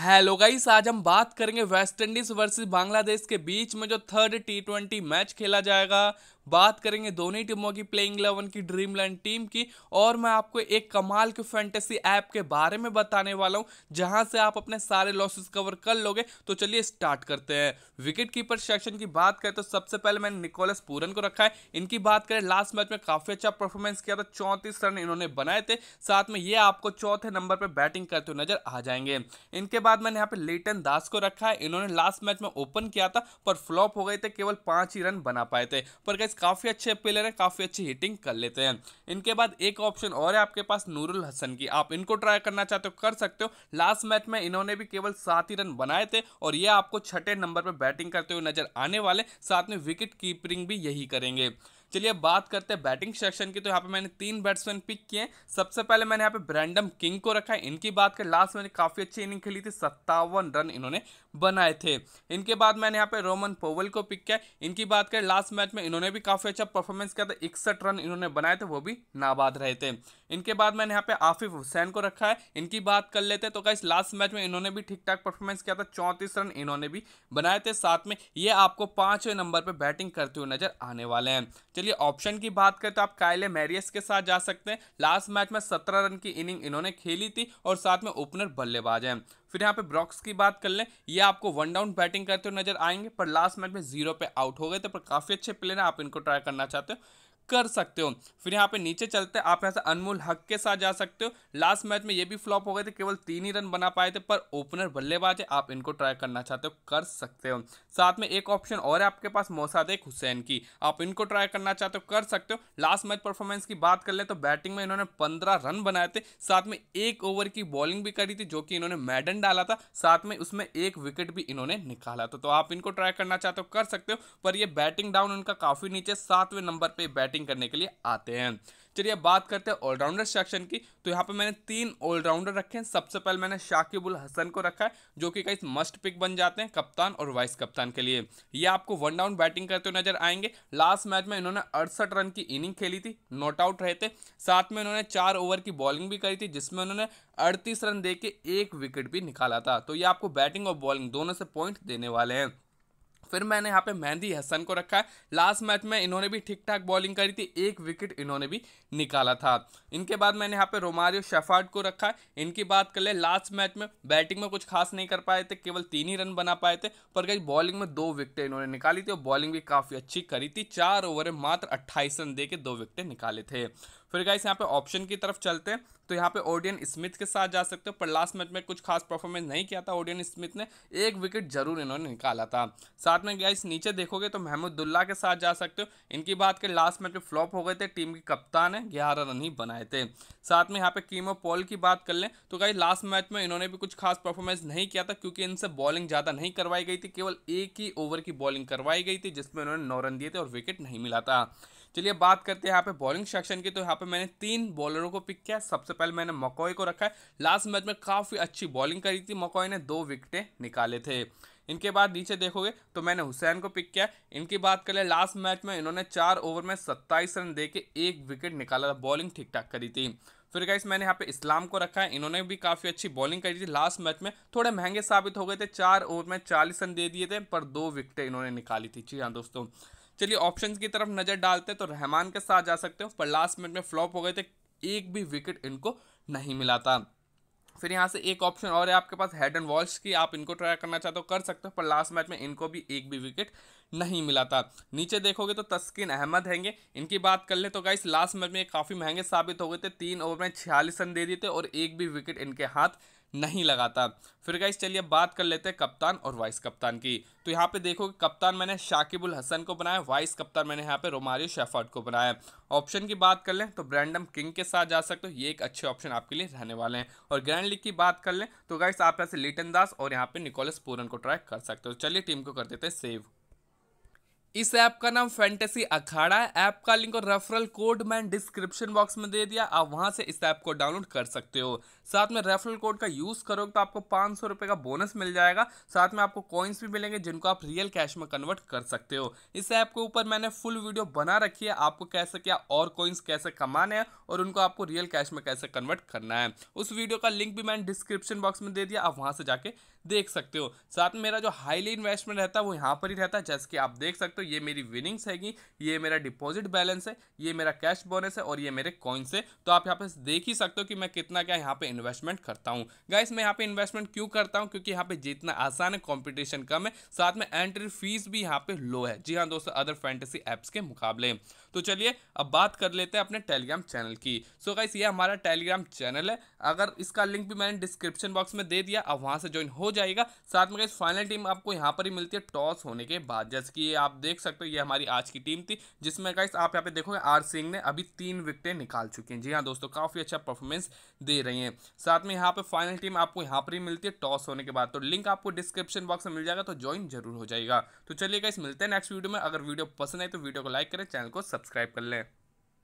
hello guys आज हम बात करेंगे वेस्ट इंडीज वर्सेस बांग्लादेश के बीच में जो थर्ड टी ट्वेंटी मैच खेला जाएगा बात करेंगे दोनों ही टीमों की प्लेइंग इलेवन की ड्रीम लैंड टीम की और मैं आपको एक कमाल के फैंटेसी ऐप के बारे में बताने वाला हूं जहां से आप अपने सारे लॉसेस कवर कर लोगे तो चलिए स्टार्ट करते हैं विकेट कीपर सेक्शन की बात करें तो सबसे पहले मैंने निकोलस पूरन को रखा है इनकी बात करें लास्ट मैच में काफ़ी अच्छा परफॉर्मेंस किया था चौंतीस रन इन्होंने बनाए थे साथ में ये आपको चौथे नंबर पर बैटिंग करते हुए नजर आ जाएंगे इनके बाद मैंने यहाँ पे लेटन दास को रखा है इन्होंने लास्ट मैच में ओपन किया था पर फ्लॉप हो गए थे केवल पांच ही रन बना पाए थे पर कैसे गाइस काफ़ी अच्छे प्लेयर हैं काफ़ी अच्छी हिटिंग कर लेते हैं इनके बाद एक ऑप्शन और है आपके पास नूरुल हसन की आप इनको ट्राई करना चाहते हो कर सकते हो लास्ट मैच में इन्होंने भी केवल सात ही रन बनाए थे और ये आपको छठे नंबर पर बैटिंग करते हुए नजर आने वाले साथ में विकेट कीपरिंग भी यही करेंगे चलिए अब बात करते हैं बैटिंग सेक्शन की तो यहाँ पे मैंने तीन बैट्समैन पिक किए सबसे पहले मैंने यहाँ पे ब्रैंडम किंग को रखा है इनकी बात करें लास्ट मैंने काफ़ी अच्छी इनिंग खेली थी सत्तावन रन इन्होंने बनाए थे इनके बाद मैंने यहाँ पे रोमन पोवल को पिक किया इनकी बात करें लास्ट मैच में इन्होंने भी काफ़ी अच्छा परफॉर्मेंस किया था इकसठ रन इन्होंने बनाए थे वो भी नाबाद रहे थे इनके बाद मैंने यहाँ पे आफिफ हुसैन को रखा है इनकी बात कर लेते हैं तो गाइस लास्ट मैच में इन्होंने भी ठीक ठाक परफॉर्मेंस किया था चौंतीस रन इन्होंने भी बनाए थे साथ में ये आपको पाँचवें नंबर पर बैटिंग करते हुए नजर आने वाले हैं चलिए ऑप्शन की बात करें तो आप कायले मैरियस के साथ जा सकते हैं लास्ट मैच में सत्रह रन की इनिंग इन्होंने खेली थी और साथ में ओपनर बल्लेबाज हैं फिर यहाँ पे ब्रॉक्स की बात कर लें ये आपको वन डाउन बैटिंग करते हुए नजर आएंगे पर लास्ट मैच में जीरो पे आउट हो गए थे पर काफ़ी अच्छे प्लेयर हैं आप इनको ट्राई करना चाहते हो कर सकते हो फिर यहाँ पे नीचे चलते हैं आप यहाँ से अनमोल हक के साथ जा सकते हो लास्ट मैच में ये भी फ्लॉप हो गए थे केवल तीन ही रन बना पाए थे पर ओपनर बल्लेबाज है आप इनको ट्राई करना चाहते हो कर सकते हो साथ में एक ऑप्शन और है आपके पास मोसादेक हुसैन की आप इनको ट्राई करना चाहते हो कर सकते हो लास्ट मैच परफॉर्मेंस की बात कर ले तो बैटिंग में इन्होंने पंद्रह रन बनाए थे साथ में एक ओवर की बॉलिंग भी करी थी जो कि इन्होंने मैडन डाला था साथ में उसमें एक विकेट भी इन्होंने निकाला था तो आप इनको ट्राई करना चाहते हो कर सकते हो पर यह बैटिंग डाउन उनका काफ़ी नीचे सातवें नंबर पर बैट बैटिंग करने के लिए आते हैं चलिए बात करते हैं ऑलराउंडर सेक्शन की तो यहाँ पे मैंने तीन ऑलराउंडर रखे हैं सबसे पहले मैंने शाकिब उल हसन को रखा है जो कि कई मस्ट पिक बन जाते हैं कप्तान और वाइस कप्तान के लिए ये आपको वन डाउन बैटिंग करते हुए नजर आएंगे लास्ट मैच में इन्होंने अड़सठ रन की इनिंग खेली थी नॉट आउट रहे थे साथ में इन्होंने चार ओवर की बॉलिंग भी करी थी जिसमें उन्होंने अड़तीस रन दे के एक विकेट भी निकाला था तो ये आपको बैटिंग और बॉलिंग दोनों से पॉइंट देने वाले हैं फिर मैंने यहाँ पे मेहंदी हसन को रखा है लास्ट मैच में इन्होंने भी ठीक ठाक बॉलिंग करी थी एक विकेट इन्होंने भी निकाला था इनके बाद मैंने यहाँ पे रोमारियो शेफार्ड को रखा है इनकी बात कर ले लास्ट मैच में बैटिंग में कुछ खास नहीं कर पाए थे केवल तीन ही रन बना पाए थे पर कहीं बॉलिंग में दो विकटें इन्होंने निकाली थी और बॉलिंग भी काफ़ी अच्छी करी थी चार ओवर में मात्र अट्ठाईस रन दे के दो विकटें निकाले थे फिर गाइस यहाँ पे ऑप्शन की तरफ चलते हैं तो यहाँ पे ओडियन स्मिथ के साथ जा सकते हो पर लास्ट मैच में कुछ खास परफॉर्मेंस नहीं किया था ओडियन स्मिथ ने एक विकेट जरूर इन्होंने निकाला था साथ में गाइस नीचे देखोगे तो महमूदुल्ला के साथ जा सकते हो इनकी बात करें लास्ट मैच में फ्लॉप हो गए थे टीम के कप्तान है ग्यारह रन ही बनाए थे साथ में यहाँ पे कीमो पॉल की बात कर लें तो गाइस लास्ट मैच में इन्होंने भी कुछ खास परफॉर्मेंस नहीं किया था क्योंकि इनसे बॉलिंग ज़्यादा नहीं करवाई गई थी केवल एक ही ओवर की बॉलिंग करवाई गई थी जिसमें इन्होंने नौ रन दिए थे और विकेट नहीं मिला था चलिए बात करते हैं यहाँ पे बॉलिंग सेक्शन की तो यहाँ पे मैंने तीन बॉलरों को पिक किया सबसे पहले मैंने मकॉय को रखा है लास्ट मैच में काफ़ी अच्छी बॉलिंग करी थी मकॉय ने दो विकटें निकाले थे इनके बाद नीचे देखोगे तो मैंने हुसैन को पिक किया इनकी बात कर ले लास्ट मैच में इन्होंने चार ओवर में सत्ताईस रन दे के एक विकेट निकाला था बॉलिंग ठीक ठाक करी थी फिर गाइस मैंने यहाँ पे इस्लाम को रखा है इन्होंने भी काफ़ी अच्छी बॉलिंग करी थी लास्ट मैच में थोड़े महंगे साबित हो गए थे चार ओवर में चालीस रन दे दिए थे पर दो विकटें इन्होंने निकाली थी जी हाँ दोस्तों चलिए ऑप्शन की तरफ नज़र डालते हैं तो रहमान के साथ जा सकते हो पर लास्ट मिनट में फ्लॉप हो गए थे एक भी विकेट इनको नहीं मिला था फिर यहाँ से एक ऑप्शन और है आपके पास हेड एंड वॉल्स की आप इनको ट्राई करना चाहते हो कर सकते हो पर लास्ट मैच में इनको भी एक भी विकेट नहीं मिला था नीचे देखोगे तो तस्किन अहमद हैंगे इनकी बात कर ले तो गाइस लास्ट मैच में काफ़ी महंगे साबित हो गए थे तीन ओवर में छियालीस रन दे दिए थे और एक भी विकेट इनके हाथ नहीं लगाता फिर गाइस चलिए बात कर लेते हैं कप्तान और वाइस कप्तान की तो यहाँ पे देखो कि कप्तान मैंने शाकिबुल हसन को बनाया वाइस कप्तान मैंने यहाँ पे रोमारियो शेफर्ड को बनाया ऑप्शन की बात कर लें तो ब्रैंडम किंग के साथ जा सकते हो ये एक अच्छे ऑप्शन आपके लिए रहने वाले हैं और ग्रैंड लीग की बात कर लें तो गाइस आप यहाँ से लिटन दास और यहाँ पे निकोलस पूरन को ट्राई कर सकते हो चलिए टीम को कर देते हैं सेव इस ऐप का नाम फैंटेसी अखाड़ा है ऐप का लिंक और रेफरल कोड मैं डिस्क्रिप्शन बॉक्स में दे दिया आप वहां से इस ऐप को डाउनलोड कर सकते हो साथ में रेफरल कोड का यूज़ करोगे तो आपको पाँच सौ रुपये का बोनस मिल जाएगा साथ में आपको कॉइन्स भी मिलेंगे जिनको आप रियल कैश में कन्वर्ट कर सकते हो इस ऐप के ऊपर मैंने फुल वीडियो बना रखी है आपको कैसे क्या और कॉइन्स कैसे कमाने हैं और उनको आपको रियल कैश में कैसे कन्वर्ट करना है उस वीडियो का लिंक भी मैंने डिस्क्रिप्शन बॉक्स में दे दिया आप वहाँ से जाके देख सकते हो साथ में मेरा जो हाईली इन्वेस्टमेंट रहता है वो यहाँ पर ही रहता है जैसे कि आप देख सकते हो तो ये मेरी विनिंग्स हैगी ये मेरा डिपॉजिट बैलेंस है ये मेरा कैश बोनस है और ये मेरे कॉइन्स है तो आप यहाँ पे देख ही सकते हो कि मैं कितना क्या यहाँ पे इन्वेस्टमेंट करता हूँ गाइस मैं यहाँ पे इन्वेस्टमेंट क्यों करता हूँ क्योंकि यहाँ पे जितना आसान है कॉम्पिटिशन कम है साथ में एंट्री फीस भी यहाँ पे लो है जी हाँ दोस्तों अदर फैंटेसी एप्स के मुकाबले तो चलिए अब बात कर लेते हैं अपने टेलीग्राम चैनल की सो गाइस ये हमारा टेलीग्राम चैनल है अगर इसका लिंक भी मैंने डिस्क्रिप्शन बॉक्स में दे दिया अब वहाँ से ज्वाइन हो जाएगा साथ में गाइस फाइनल टीम आपको यहाँ पर ही मिलती है टॉस होने के बाद जैसे कि आप देख देख सकते हो ये हमारी आज की टीम थी जिसमें गाइस आप यहाँ पे देखोगे आर सिंह ने अभी तीन विकटें निकाल चुके हैं जी हाँ दोस्तों काफ़ी अच्छा परफॉर्मेंस दे रही हैं साथ में यहाँ पे फाइनल टीम आपको यहाँ पर ही मिलती है टॉस होने के बाद तो लिंक आपको डिस्क्रिप्शन बॉक्स में मिल जाएगा तो ज्वाइन जरूर हो जाएगा तो चलिए गाइस मिलते हैं नेक्स्ट वीडियो में अगर वीडियो पसंद आए तो वीडियो को लाइक करें चैनल को सब्सक्राइब कर लें